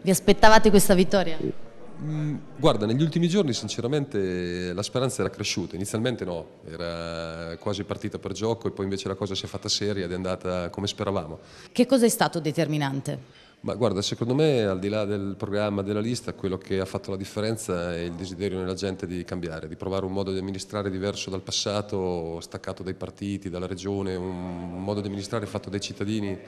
Vi aspettavate questa vittoria? Eh, mm, guarda, negli ultimi giorni sinceramente la speranza era cresciuta, inizialmente no, era quasi partita per gioco e poi invece la cosa si è fatta seria ed è andata come speravamo. Che cosa è stato determinante? Ma guarda, secondo me al di là del programma, della lista, quello che ha fatto la differenza è il desiderio nella gente di cambiare, di provare un modo di amministrare diverso dal passato, staccato dai partiti, dalla regione, un modo di amministrare fatto dai cittadini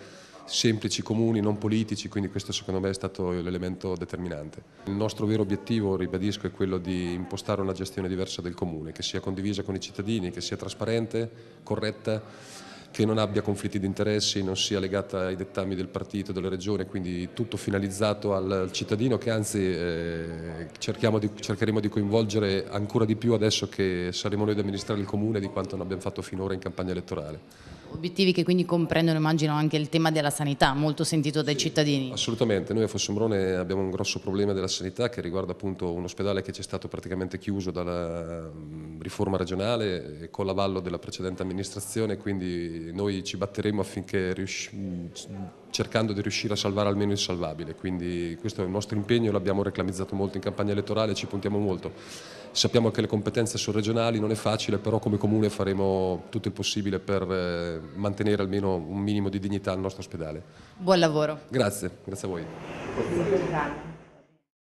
semplici, comuni, non politici, quindi questo secondo me è stato l'elemento determinante. Il nostro vero obiettivo, ribadisco, è quello di impostare una gestione diversa del comune, che sia condivisa con i cittadini, che sia trasparente, corretta, che non abbia conflitti di interessi, non sia legata ai dettami del partito, della regione, quindi tutto finalizzato al cittadino che anzi eh, di, cercheremo di coinvolgere ancora di più adesso che saremo noi ad amministrare il comune di quanto non abbiamo fatto finora in campagna elettorale. Obiettivi che quindi comprendono, immagino, anche il tema della sanità, molto sentito dai sì, cittadini. Assolutamente, noi a Fossombrone abbiamo un grosso problema della sanità che riguarda appunto un ospedale che ci è stato praticamente chiuso dalla riforma regionale e eh, con l'avallo della precedente amministrazione, quindi noi ci batteremo affinché riusciamo cercando di riuscire a salvare almeno il salvabile, quindi questo è il nostro impegno, l'abbiamo reclamizzato molto in campagna elettorale, ci puntiamo molto. Sappiamo che le competenze sono regionali, non è facile, però come comune faremo tutto il possibile per eh, mantenere almeno un minimo di dignità al nostro ospedale. Buon lavoro. Grazie, grazie a voi.